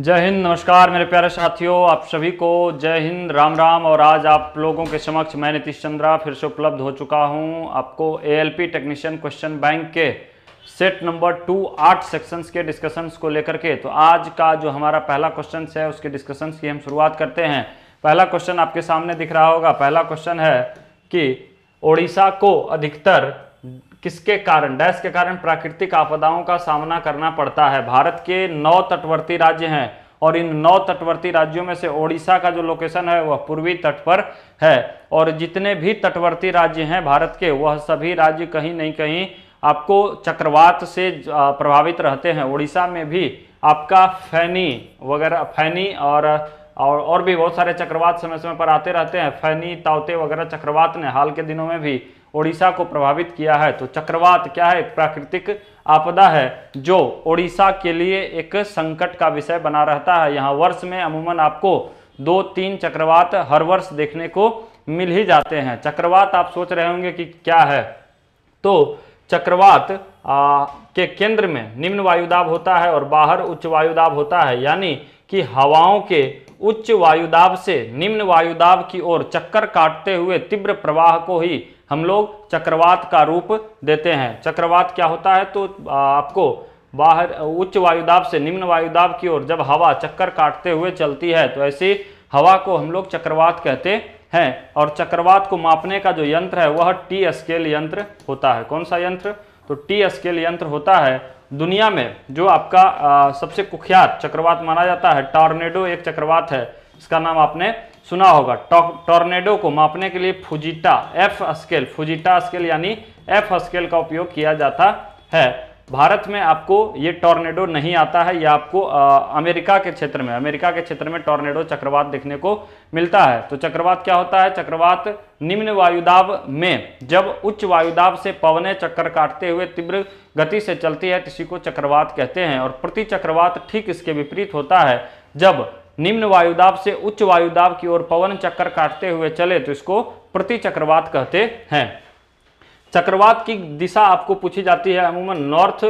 जय हिंद नमस्कार मेरे प्यारे साथियों आप सभी को जय हिंद राम राम और आज आप लोगों के समक्ष मैं नीतीश चंद्रा फिर से उपलब्ध हो चुका हूं आपको एएलपी टेक्नीशियन क्वेश्चन बैंक के सेट नंबर टू आठ सेक्शंस के डिस्कशंस को लेकर के तो आज का जो हमारा पहला क्वेश्चन है उसके डिस्कशंस की हम शुरुआत करते हैं पहला क्वेश्चन आपके सामने दिख रहा होगा पहला क्वेश्चन है कि ओडिशा को अधिकतर किसके कारण डैश के कारण प्राकृतिक आपदाओं का सामना करना पड़ता है भारत के नौ तटवर्ती राज्य हैं और इन नौ तटवर्ती राज्यों में से ओडिशा का जो लोकेशन है वह पूर्वी तट पर है और जितने भी तटवर्ती राज्य हैं भारत के वह सभी राज्य कहीं नहीं कहीं आपको चक्रवात से प्रभावित रहते हैं उड़ीसा में भी आपका फैनी वगैरह फैनी और और और भी बहुत सारे चक्रवात समय समय पर आते रहते हैं फैनी तावते वगैरह चक्रवात ने हाल के दिनों में भी ओडिशा को प्रभावित किया है तो चक्रवात क्या है प्राकृतिक आपदा है जो ओडिशा के लिए एक संकट का विषय बना रहता है यहाँ वर्ष में अमूमन आपको दो तीन चक्रवात हर वर्ष देखने को मिल ही जाते हैं चक्रवात आप सोच रहे होंगे कि क्या है तो चक्रवात आ, के केंद्र में निम्न वायुदाब होता है और बाहर उच्च वायुदाब होता है यानी कि हवाओं के उच्च वायुदाब से निम्न वायुदाब की ओर चक्कर काटते हुए तीव्र प्रवाह को ही हम लोग चक्रवात का रूप देते हैं चक्रवात क्या होता है तो आपको बाहर उच्च वायुदाब से निम्न वायुदाब की ओर जब हवा चक्कर काटते हुए चलती है तो ऐसी हवा को हम लोग चक्रवात कहते हैं और चक्रवात को मापने का जो यंत्र है वह टी स्केल यंत्र होता है कौन सा यंत्र तो टी स्केल यंत्र होता है दुनिया में जो आपका आ, सबसे कुख्यात चक्रवात माना जाता है टॉर्नेडो एक चक्रवात है इसका नाम आपने सुना होगा टॉर्नेडो को मापने के लिए Fujita F scale Fujita scale यानी एफ स्केल का उपयोग किया जाता है भारत में आपको ये टॉर्नेडो नहीं आता है या आपको आ, अमेरिका के क्षेत्र में अमेरिका के क्षेत्र में टॉर्नेडो चक्रवात देखने को मिलता है तो चक्रवात क्या होता है चक्रवात निम्न वायुदाब में जब उच्च वायुदाब से पवने चक्कर काटते हुए तीव्र गति से चलती है किसी को चक्रवात कहते हैं और प्रति चक्रवात ठीक इसके विपरीत होता है जब निम्न वायुदाब से उच्च वायुदाब की ओर पवन चक्कर काटते हुए चले तो इसको प्रति चक्रवात कहते हैं चक्रवात की दिशा आपको पूछी जाती है अमूमन नॉर्थ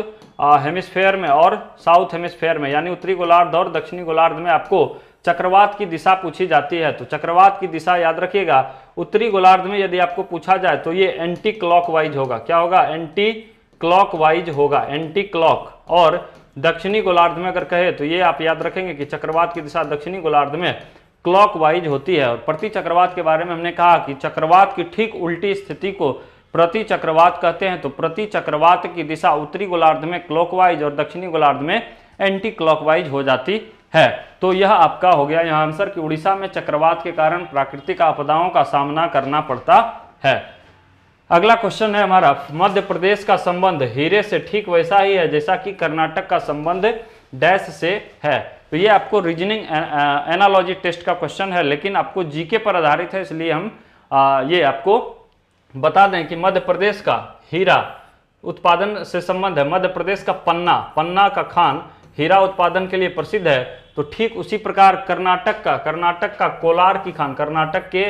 हेमिस्फेयर में और साउथ हेमिस्फेयर में यानी उत्तरी गोलार्ध और दक्षिणी गोलार्ध में आपको चक्रवात की दिशा पूछी जाती है तो चक्रवात की दिशा याद रखिएगा उत्तरी गोलार्ध में यदि आपको पूछा जाए तो ये एंटी क्लॉकवाइज होगा क्या होगा एंटी क्लॉकवाइज होगा एंटी क्लॉक और दक्षिणी गोलार्ध में अगर कहे तो ये आप याद रखेंगे कि चक्रवात की दिशा दक्षिणी गोलार्ध में क्लॉकवाइज होती है और प्रति चक्रवात के बारे में हमने कहा कि चक्रवात की ठीक उल्टी स्थिति को प्रति चक्रवात कहते हैं तो प्रति चक्रवात की दिशा उत्तरी गोलार्ध में क्लॉकवाइज और दक्षिणी गोलार्ध में एंटी क्लॉकवाइज हो जाती है तो यह आपका हो गया यहाँ आंसर कि उड़ीसा में चक्रवात के कारण प्राकृतिक आपदाओं का सामना करना पड़ता है अगला क्वेश्चन है हमारा मध्य प्रदेश का संबंध हीरे से ठीक वैसा ही है जैसा कि कर्नाटक का संबंध डैश से है तो ये आपको रीजनिंग एनालॉजी टेस्ट का क्वेश्चन है लेकिन आपको जीके पर आधारित है इसलिए हम आ, ये आपको बता दें कि मध्य प्रदेश का हीरा उत्पादन से संबंध है मध्य प्रदेश का पन्ना पन्ना का खान हीरा उत्पादन के लिए प्रसिद्ध है तो ठीक उसी प्रकार कर्नाटक का कर्नाटक का कोलार की खान कर्नाटक के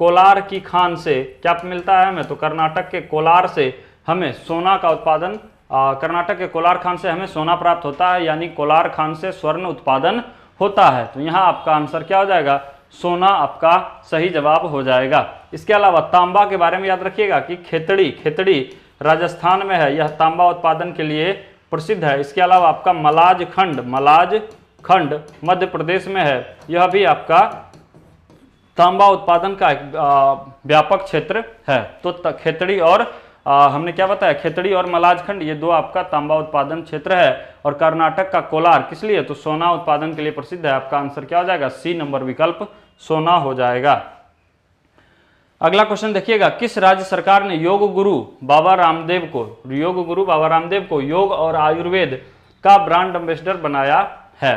कोलार की खान से क्या मिलता है हमें तो कर्नाटक के कोलार से हमें सोना का उत्पादन कर्नाटक के कोलार खान से हमें सोना प्राप्त होता है यानी कोलार खान से स्वर्ण उत्पादन होता है तो यहाँ आपका आंसर क्या हो जाएगा सोना आपका सही जवाब हो जाएगा इसके अलावा तांबा के बारे में याद रखिएगा कि खेतड़ी खेतड़ी राजस्थान में है यह तांबा उत्पादन के लिए प्रसिद्ध है इसके अलावा आपका मलाज खंड मलाज खंड मध्य प्रदेश में है यह भी आपका तांबा उत्पादन का एक व्यापक क्षेत्र है तो खेतड़ी और आ, हमने क्या बताया खेतड़ी और मलाजखंड ये दो आपका तांबा उत्पादन क्षेत्र है और कर्नाटक का कोलार किस लिए तो सोना उत्पादन के लिए प्रसिद्ध है आपका आंसर क्या हो जाएगा सी नंबर विकल्प सोना हो जाएगा अगला क्वेश्चन देखिएगा किस राज्य सरकार ने योग गुरु बाबा रामदेव को योग गुरु बाबा रामदेव को योग और आयुर्वेद का ब्रांड एम्बेसडर बनाया है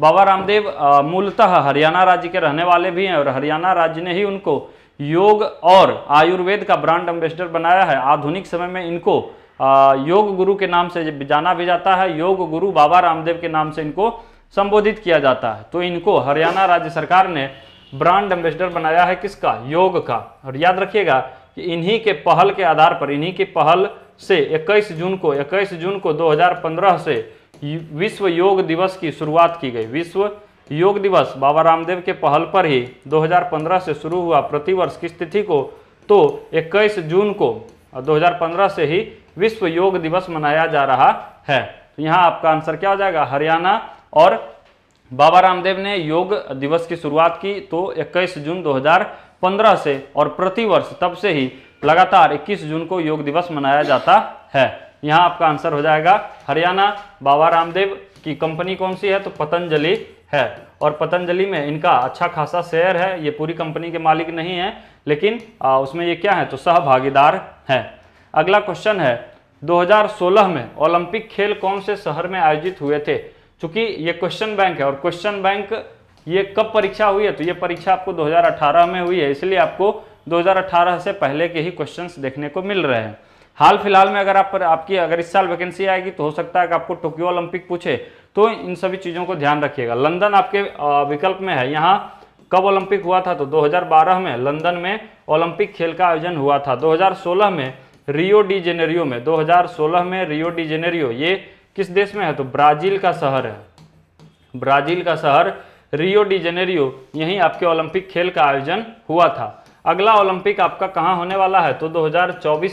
बाबा रामदेव मूलतः हरियाणा राज्य के रहने वाले भी हैं और हरियाणा राज्य ने ही उनको योग और आयुर्वेद का ब्रांड एम्बेसडर बनाया है आधुनिक समय में इनको योग गुरु के नाम से जाना भी जाता है योग गुरु बाबा रामदेव के नाम से इनको संबोधित किया जाता है तो इनको हरियाणा राज्य सरकार ने ब्रांड एम्बेसडर बनाया है किसका योग का और याद रखिएगा कि इन्हीं के पहल के आधार पर इन्हीं के पहल से 21 जून को 21 जून को 2015 से विश्व योग दिवस की शुरुआत की गई विश्व योग दिवस बाबा रामदेव के पहल पर ही 2015 से शुरू हुआ प्रतिवर्ष की तिथि को तो 21 जून को 2015 से ही विश्व योग दिवस मनाया जा रहा है तो यहाँ आपका आंसर क्या हो जाएगा हरियाणा और बाबा रामदेव ने योग दिवस की शुरुआत की तो 21 जून 2015 से और प्रतिवर्ष तब से ही लगातार 21 जून को योग दिवस मनाया जाता है यहाँ आपका आंसर हो जाएगा हरियाणा बाबा रामदेव की कंपनी कौन सी है तो पतंजलि है और पतंजलि में इनका अच्छा खासा शेयर है ये पूरी कंपनी के मालिक नहीं है लेकिन आ, उसमें ये क्या है तो सहभागीदार है अगला क्वेश्चन है 2016 में ओलंपिक खेल कौन से शहर में आयोजित हुए थे चूंकि ये क्वेश्चन बैंक है और क्वेश्चन बैंक ये कब परीक्षा हुई है तो ये परीक्षा आपको 2018 में हुई है इसलिए आपको 2018 से पहले के ही क्वेश्चंस देखने को मिल रहे हैं हाल फिलहाल में अगर आप पर आपकी अगर इस साल वैकेंसी आएगी तो हो सकता है कि आपको टोक्यो ओलंपिक पूछे तो इन सभी चीज़ों को ध्यान रखिएगा लंदन आपके विकल्प में है यहाँ कब ओलंपिक हुआ था तो 2012 में लंदन में ओलंपिक खेल का आयोजन हुआ था 2016 में रियो डी जेनेरियो में 2016 में रियो डी जेनेरियो ये किस देश में है तो ब्राजील का शहर है ब्राजील का शहर रियो डी जेनेरियो यहीं आपके ओलंपिक खेल का आयोजन हुआ था अगला ओलंपिक आपका कहाँ होने वाला है तो दो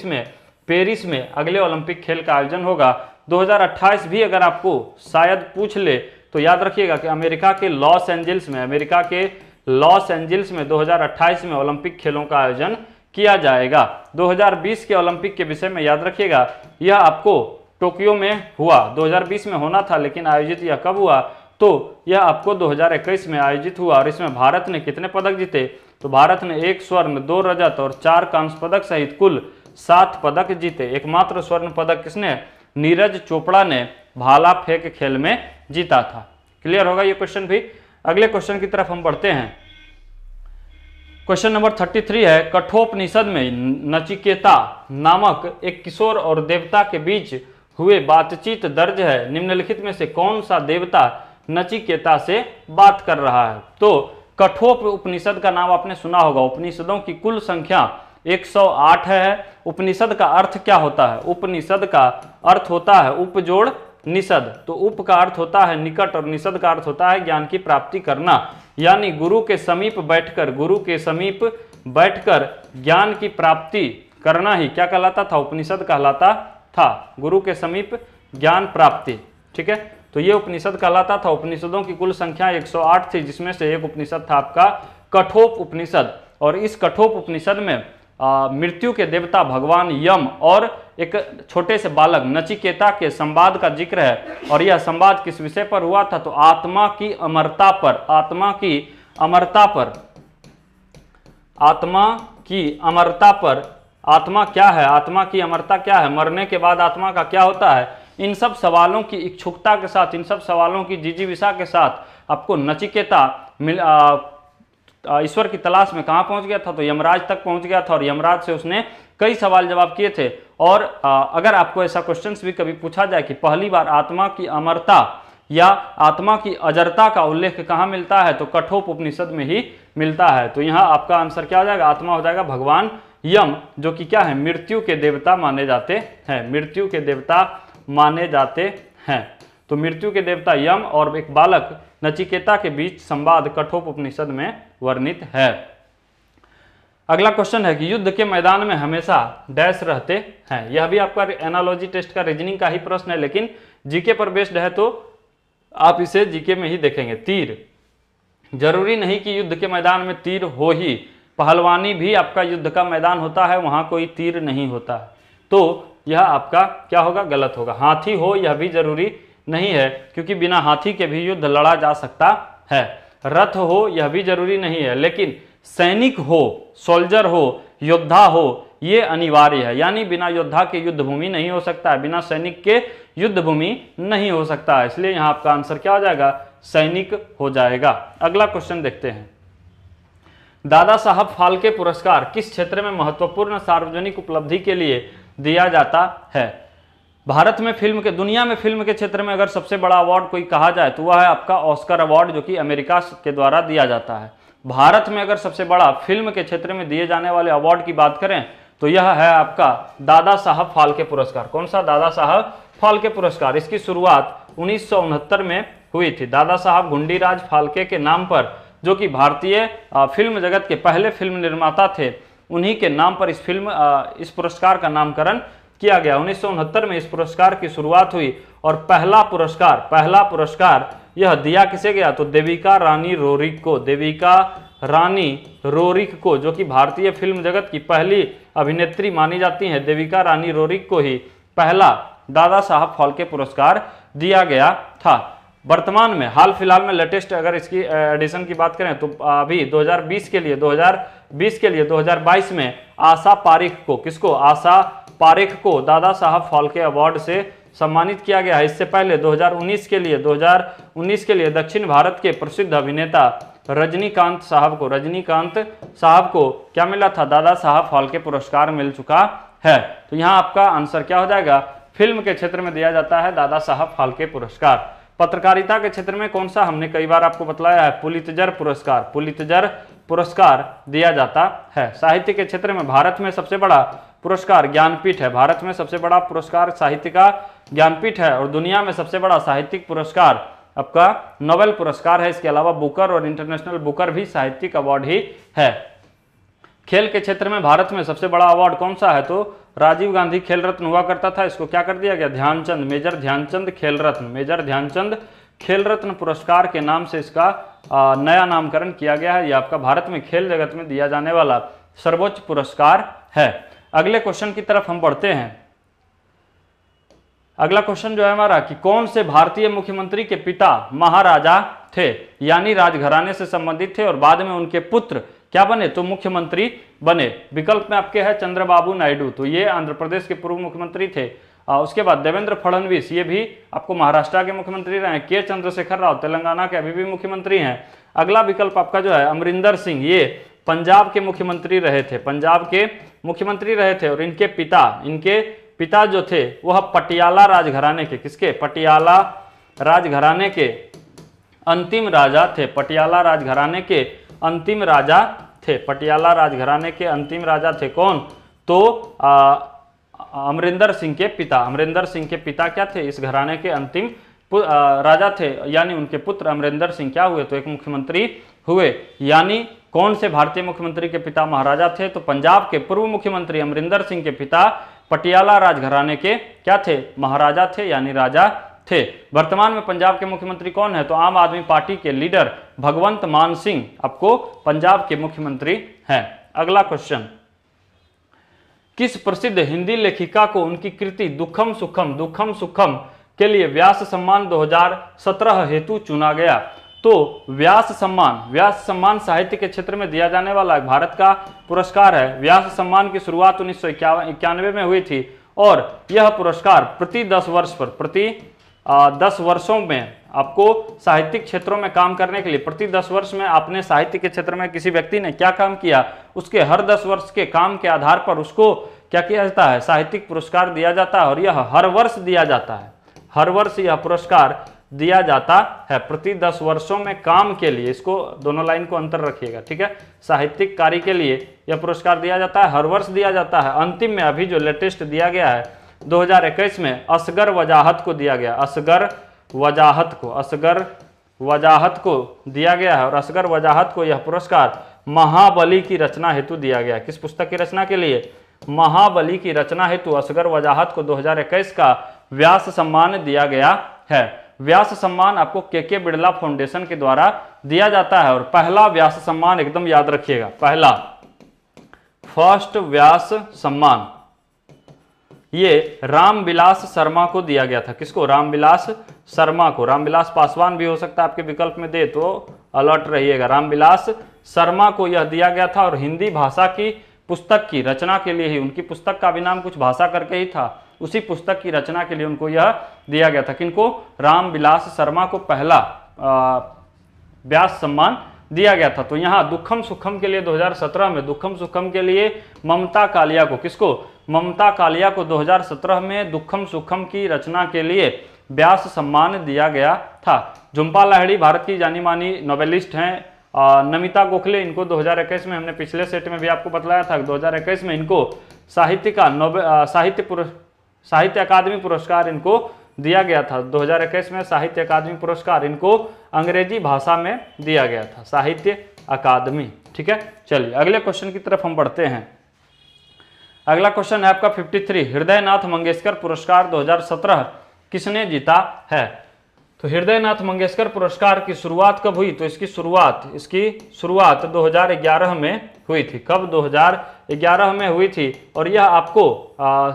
में पेरिस में अगले ओलंपिक खेल का आयोजन होगा 2028 भी अगर आपको शायद पूछ ले तो याद रखिएगा कि अमेरिका के लॉस एंजल्स में अमेरिका के लॉस एंजल्स में 2028 में ओलंपिक खेलों का आयोजन किया जाएगा 2020 के ओलंपिक के विषय में याद रखिएगा यह आपको टोक्यो में हुआ 2020 में होना था लेकिन आयोजित यह कब हुआ तो यह आपको 2021 में आयोजित हुआ और इसमें भारत ने कितने पदक जीते तो भारत ने एक स्वर्ण दो रजत और चार कांस्य पदक सहित कुल सात पदक जीते एकमात्र स्वर्ण पदक किसने नीरज चोपड़ा ने भाला फेंक खेल में जीता था क्लियर होगा ये क्वेश्चन भी अगले क्वेश्चन की तरफ हम बढ़ते हैं क्वेश्चन नंबर 33 है कठोपनिषद में नचिकेता नामक एक किशोर और देवता के बीच हुए बातचीत दर्ज है निम्नलिखित में से कौन सा देवता नचिकेता से बात कर रहा है तो कठोप उपनिषद का नाम आपने सुना होगा उपनिषदों की कुल संख्या 108 है उपनिषद का अर्थ क्या होता है उपनिषद का अर्थ होता है उपजोड़ निषद तो उप का अर्थ होता है निकट और निषद का अर्थ होता है ज्ञान की प्राप्ति करना यानी गुरु के समीप बैठकर गुरु के समीप बैठकर ज्ञान की प्राप्ति करना ही क्या कहलाता था उपनिषद कहलाता था गुरु के समीप ज्ञान प्राप्ति ठीक है तो ये उपनिषद कहलाता था उपनिषदों की कुल संख्या 108 थी जिसमें से एक उपनिषद था आपका कठोप उपनिषद और इस कठोप उपनिषद में मृत्यु के देवता भगवान यम और एक छोटे से बालक नचिकेता के संवाद का जिक्र है और यह संवाद किस विषय पर हुआ था तो आत्मा की अमरता पर आत्मा की अमरता पर आत्मा की अमरता पर आत्मा क्या है आत्मा की अमरता क्या है मरने के बाद आत्मा का क्या होता है इन सब सवालों की इच्छुकता के साथ इन सब सवालों की जिजीविषा के साथ आपको नचिकेता मिल आ, ईश्वर की तलाश में कहाँ पहुँच गया था तो यमराज तक पहुँच गया था और यमराज से उसने कई सवाल जवाब किए थे और अगर आपको ऐसा क्वेश्चंस भी कभी पूछा जाए कि पहली बार आत्मा की अमरता या आत्मा की अजरता का उल्लेख कहाँ मिलता है तो कठोप उपनिषद में ही मिलता है तो यहाँ आपका आंसर क्या हो जाएगा आत्मा हो जाएगा भगवान यम जो कि क्या है मृत्यु के देवता माने जाते हैं मृत्यु के देवता माने जाते हैं तो मृत्यु के देवता यम और एक बालक नचिकेता के बीच संवाद कठोपनिषद में वर्णित है अगला क्वेश्चन है कि युद्ध के मैदान में हमेशा डैश रहते हैं यह भी आपका एनालॉजी टेस्ट का रीजनिंग का ही प्रश्न है लेकिन जीके पर बेस्ड है तो आप इसे जीके में ही देखेंगे तीर जरूरी नहीं कि युद्ध के मैदान में तीर हो ही पहलवानी भी आपका युद्ध का मैदान होता है वहां कोई तीर नहीं होता है तो यह आपका क्या होगा गलत होगा हाथी हो यह भी जरूरी नहीं है क्योंकि बिना हाथी के भी युद्ध लड़ा जा सकता है रथ हो यह भी जरूरी नहीं है लेकिन सैनिक हो सोल्जर हो योद्धा हो ये अनिवार्य है यानी बिना योद्धा के युद्ध भूमि नहीं हो सकता है बिना सैनिक के युद्ध भूमि नहीं हो सकता है इसलिए यहां आपका आंसर क्या हो जाएगा सैनिक हो जाएगा अगला क्वेश्चन देखते हैं दादा साहब फाल्के पुरस्कार किस क्षेत्र में महत्वपूर्ण सार्वजनिक उपलब्धि के लिए दिया जाता है भारत में फिल्म के दुनिया में फिल्म के क्षेत्र में अगर सबसे बड़ा अवार्ड कोई कहा जाए तो वह है आपका ऑस्कर अवार्ड जो कि अमेरिका के द्वारा दिया जाता है भारत में अगर सबसे बड़ा फिल्म के क्षेत्र में दिए जाने वाले अवार्ड की बात करें तो यह है आपका दादा साहब फाल्के पुरस्कार कौन सा दादा साहब फाल्के पुरस्कार इसकी शुरुआत उन्नीस में हुई थी दादा साहब गुंडीराज फाल्के के नाम पर जो कि भारतीय फिल्म जगत के पहले फिल्म निर्माता थे उन्हीं के नाम पर इस फिल्म इस पुरस्कार का नामकरण किया गया उन्नीस में इस पुरस्कार की शुरुआत हुई और पहला पुरस्कार पहला पुरस्कार यह दिया किसे गया तो देविका रानी रोरिक को देविका रानी रोरिक को जो कि भारतीय फिल्म जगत की पहली अभिनेत्री मानी जाती हैं देविका रानी रोरिक को ही पहला दादा साहब फालके पुरस्कार दिया गया था वर्तमान में हाल फिलहाल में लेटेस्ट अगर इसकी एडिशन की बात करें तो अभी 2020 के लिए 2020 के लिए 2022 में आशा पारिख को किसको आशा पारेख को दादा साहब फालके अवार्ड से सम्मानित किया गया है इससे पहले 2019 के लिए 2019 के लिए दक्षिण भारत के प्रसिद्ध अभिनेता रजनीकांत साहब को रजनीकांत साहब को क्या मिला था दादा साहब फालके पुरस्कार मिल चुका है तो यहाँ आपका आंसर क्या हो जाएगा फिल्म के क्षेत्र में दिया जाता है दादा साहब फालके पुरस्कार पत्रकारिता के क्षेत्र में कौन सा हमने कई बार आपको बतलाया है पुलितजर पुरस्कार पुलितजर पुरस्कार दिया जाता है साहित्य के क्षेत्र में भारत में सबसे बड़ा पुरस्कार ज्ञानपीठ है भारत में सबसे बड़ा पुरस्कार साहित्य का ज्ञानपीठ है और दुनिया में सबसे बड़ा साहित्यिक पुरस्कार आपका नोबेल पुरस्कार है इसके अलावा बुकर और इंटरनेशनल बुकर भी साहित्यिक अवार्ड ही है खेल के क्षेत्र में भारत में सबसे बड़ा अवार्ड कौन सा है तो राजीव गांधी खेल रत्न हुआ करता था इसको क्या कर दिया गया ध्यानचंद मेजर ध्यानचंद खेल रत्न मेजर ध्यानचंद खेल रत्न पुरस्कार के नाम से इसका नया नामकरण किया गया है यह आपका भारत में खेल जगत में दिया जाने वाला सर्वोच्च पुरस्कार है अगले क्वेश्चन की तरफ हम बढ़ते हैं अगला क्वेश्चन जो है हमारा कि कौन से भारतीय मुख्यमंत्री के पिता महाराजा थे यानी राजघराने से संबंधित थे और बाद में उनके पुत्र क्या बने तो मुख्यमंत्री बने विकल्प में आपके है चंद्रबाबू नायडू तो ये आंध्र प्रदेश के पूर्व मुख्यमंत्री थे आ, उसके बाद देवेंद्र फडणवीस ये भी आपको महाराष्ट्र के मुख्यमंत्री रहे के चंद्रशेखर राव तेलंगाना के अभी भी मुख्यमंत्री हैं अगला विकल्प आपका जो है अमरिंदर सिंह ये पंजाब के मुख्यमंत्री रहे थे पंजाब के मुख्यमंत्री रहे थे और इनके पिता इनके पिता जो थे वह पटियाला राजघराने के किसके पटियाला राजघराने के अंतिम राजा थे पटियाला राजघराने के अंतिम राजा थे पटियाला राजघराने के अंतिम राजा थे कौन तो अमरिंदर सिंह के पिता अमरिंदर सिंह के पिता क्या थे इस घराने के अंतिम आ, राजा थे यानी उनके पुत्र अमरिंदर सिंह क्या हुए तो एक मुख्यमंत्री हुए यानी कौन से भारतीय मुख्यमंत्री के पिता महाराजा थे तो पंजाब के पूर्व मुख्यमंत्री अमरिंदर सिंह के पिता पटियाला राजघराने के क्या थे महाराजा थे यानी राजा थे वर्तमान में पंजाब के मुख्यमंत्री कौन है तो आम आदमी पार्टी के लीडर भगवंत मान सिंह आपको पंजाब के मुख्यमंत्री हैं अगला क्वेश्चन किस प्रसिद्ध हिंदी लेखिका को उनकी कृति दुखम सुखम दुखम सुखम के लिए व्यास सम्मान 2017 हेतु चुना गया तो व्यास सम्मान व्यास सम्मान साहित्य के क्षेत्र में दिया जाने वाला भारत का पुरस्कार है व्यास सम्मान की शुरुआत उन्नीस सौ में हुई थी और यह पुरस्कार प्रति दस वर्ष पर प्रति आ, दस वर्षों में आपको साहित्यिक क्षेत्रों में काम करने के लिए प्रति दस वर्ष में आपने साहित्य के क्षेत्र में किसी व्यक्ति ने क्या काम किया उसके हर दस वर्ष के काम के आधार पर उसको क्या किया जाता है साहित्यिक पुरस्कार दिया जाता है और यह हर वर्ष दिया जाता है हर वर्ष यह पुरस्कार दिया जाता है प्रति दस वर्षों में काम के लिए इसको दोनों लाइन को अंतर रखिएगा ठीक है साहित्यिक कार्य के लिए यह पुरस्कार दिया जाता है हर वर्ष दिया जाता है अंतिम में अभी जो लेटेस्ट दिया गया है 2021 में असगर वजाहत को दिया गया असगर वजाहत को असगर वजाहत को दिया गया है और असगर वजाहत को यह पुरस्कार महाबली की रचना हेतु दिया गया किस पुस्तक की रचना के लिए महाबली की रचना हेतु असगर वजाहत को दो का व्यास सम्मान दिया गया है व्यास सम्मान आपको के के बिड़ला फाउंडेशन के द्वारा दिया जाता है और पहला व्यास सम्मान एकदम याद रखिएगा पहला फर्स्ट व्यास सम्मान ये रामविलास शर्मा को दिया गया था किसको रामविलास शर्मा को रामविलास पासवान भी हो सकता है आपके विकल्प में दे तो अलर्ट रहिएगा रामविलास शर्मा को यह दिया गया था और हिंदी भाषा की पुस्तक की रचना के लिए ही उनकी पुस्तक का भी नाम कुछ भाषा करके ही था उसी पुस्तक की रचना के लिए उनको यह दिया गया था किनको राम रामविलास शर्मा को पहला व्यास सम्मान दिया गया था तो यहाँ दुखम सुखम के लिए 2017 में दुखम सुखम के लिए ममता कालिया को किसको ममता कालिया को 2017 में दुखम सुखम की रचना के लिए व्यास सम्मान दिया गया था झुम्पा लाहिड़ी भारत की जानी मानी नोवेलिस्ट हैं नमिता गोखले इनको 2021 में हमने पिछले सेट में भी आपको बतलाया था 2021 में इनको साहित्य का नोबे साहित्य साहित्य अकादमी पुरस्कार इनको दिया गया था 2021 में साहित्य अकादमी पुरस्कार इनको अंग्रेजी भाषा में दिया गया था साहित्य अकादमी ठीक है चलिए अगले क्वेश्चन की तरफ हम बढ़ते हैं अगला क्वेश्चन है आपका 53 हृदयनाथ मंगेशकर पुरस्कार 2017 किसने जीता है तो हृदयनाथ मंगेशकर पुरस्कार की शुरुआत कब हुई तो इसकी शुरुआत इसकी शुरुआत 2011 में हुई थी कब 2011 में हुई थी और यह आपको आ,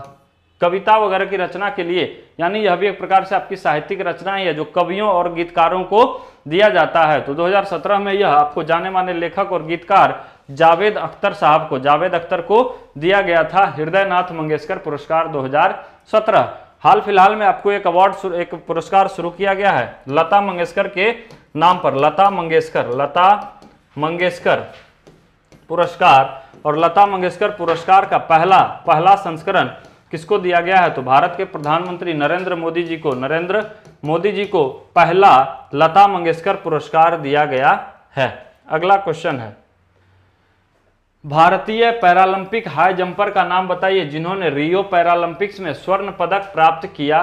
कविता वगैरह की रचना के लिए यानी यह भी एक प्रकार से आपकी साहित्यिक रचना ही है जो कवियों और गीतकारों को दिया जाता है तो 2017 में यह आपको जाने माने लेखक और गीतकार जावेद अख्तर साहब को जावेद अख्तर को दिया गया था हृदयनाथ मंगेशकर पुरस्कार 2017 हाल फिलहाल में आपको एक अवार्ड एक पुरस्कार शुरू किया गया है लता मंगेशकर के नाम पर लता मंगेशकर लता मंगेशकर पुरस्कार और लता मंगेशकर पुरस्कार का पहला पहला संस्करण किसको दिया गया है तो भारत के प्रधानमंत्री नरेंद्र मोदी जी को नरेंद्र मोदी जी को पहला लता मंगेशकर पुरस्कार दिया गया है अगला क्वेश्चन है भारतीय पैरालंपिक हाई जंपर का नाम बताइए जिन्होंने रियो पैरालंपिक्स में स्वर्ण पदक प्राप्त किया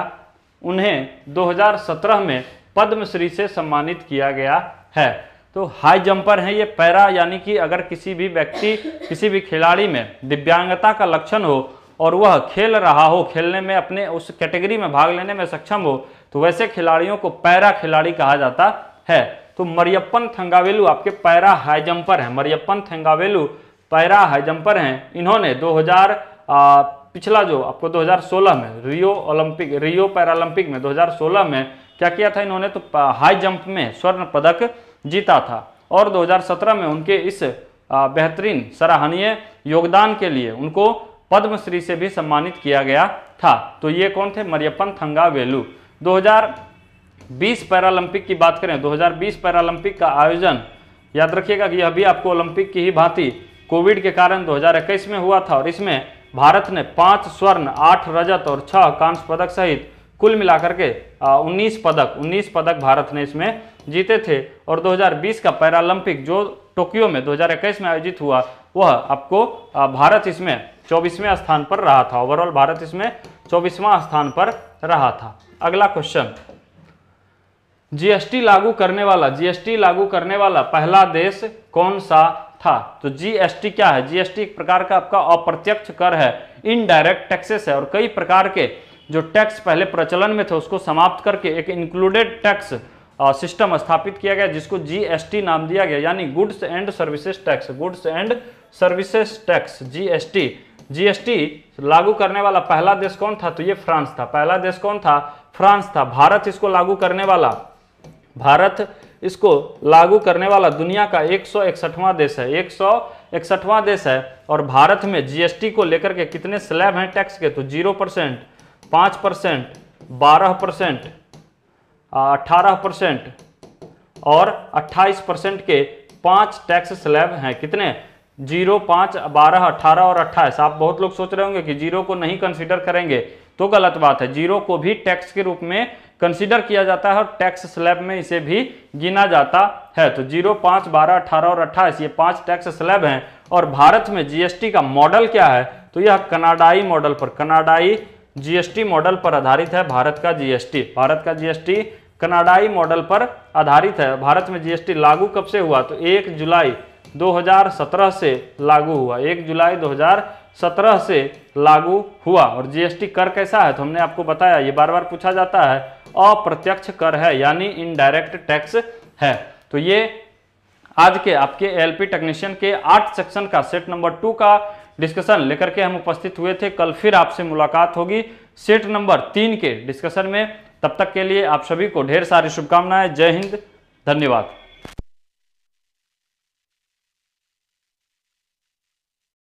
उन्हें 2017 में पद्मश्री से सम्मानित किया गया है तो हाई जंपर है ये पैरा यानी कि अगर किसी भी व्यक्ति किसी भी खिलाड़ी में दिव्यांगता का लक्षण हो और वह खेल रहा हो खेलने में अपने उस कैटेगरी में भाग लेने में सक्षम हो तो वैसे खिलाड़ियों को पैरा खिलाड़ी कहा जाता है तो मरियप्पन थंगावेलू आपके पैरा हाई जम्पर हैं मरियप्पन थंगावेलू पैरा हाई हैं इन्होंने 2000 आ, पिछला जो आपको 2016 में रियो ओलंपिक रियो पैरालंपिक में 2016 में क्या किया था इन्होंने तो हाई जंप में स्वर्ण पदक जीता था और 2017 में उनके इस बेहतरीन सराहनीय योगदान के लिए उनको पद्मश्री से भी सम्मानित किया गया था तो ये कौन थे मरियपन थंगा वेलू 2020 पैरालंपिक की बात करें 2020 पैरालंपिक का आयोजन याद रखिएगा कि अभी आपको ओलंपिक की ही भांति कोविड के कारण 2021 में हुआ था और इसमें भारत ने पाँच स्वर्ण आठ रजत और छह कांस्य पदक सहित कुल मिलाकर के उन्नीस पदक उन्नीस पदक भारत ने इसमें जीते थे और 2020 का पैरालंपिक जो टोक्यो में 2021 में आयोजित हुआ वह आपको भारत इसमें चौबीसवें स्थान पर रहा था ओवरऑल भारत इसमें चौबीसवां स्थान पर रहा था अगला क्वेश्चन जीएसटी लागू करने वाला जीएसटी लागू करने वाला पहला देश कौन सा था तो जीएसटी क्या है जीएसटी एक प्रकार का आपका अप्रत्यक्ष कर है इनडायरेक्ट टैक्सेस है और कई प्रकार के जो टैक्स पहले प्रचलन में थे उसको समाप्त करके एक इंक्लूडेड टैक्स सिस्टम स्थापित किया गया जिसको जीएसटी नाम दिया गया यानी goods and services tax goods and services tax GST GST लागू करने वाला पहला देश कौन था तो ये फ्रांस था पहला देश कौन था फ्रांस था भारत इसको लागू करने वाला भारत इसको लागू करने वाला दुनिया का एक देश है एक देश है और भारत में जीएसटी को लेकर के कितने स्लैब हैं टैक्स के तो जीरो परसेंट पाँच परसेंट बारह परसेंट अठारह परसेंट और अट्ठाईस परसेंट के पांच टैक्स स्लैब हैं कितने जीरो पाँच बारह अट्ठारह और अट्ठाईस आप बहुत लोग सोच रहे होंगे कि जीरो को नहीं कंसिडर करेंगे तो गलत बात है जीरो को भी टैक्स के रूप में कंसिडर किया जाता है और टैक्स स्लैब में इसे भी गिना जाता है तो जीरो पाँच बारह अट्ठारह और अट्ठाईस ये पाँच टैक्स स्लैब हैं और भारत में जीएसटी का मॉडल क्या है तो यह कनाडाई मॉडल पर कनाडाई जीएसटी मॉडल पर आधारित है भारत का जीएसटी भारत का जीएसटी कनाडाई मॉडल पर आधारित है भारत में जीएसटी लागू कब से हुआ तो एक जुलाई 2017 से लागू हुआ एक जुलाई 2017 से लागू हुआ और जीएसटी कर कैसा है तो हमने आपको बताया ये बार बार पूछा जाता है अप्रत्यक्ष कर है यानी इनडायरेक्ट टैक्स है तो ये आज के आपके एलपी टेक्नीशियन के आठ सेक्शन का सेट नंबर टू का डिस्कशन लेकर के हम उपस्थित हुए थे कल फिर आपसे मुलाकात होगी सेट नंबर तीन के डिस्कशन में तब तक के लिए आप सभी को ढेर सारी शुभकामनाएं जय हिंद धन्यवाद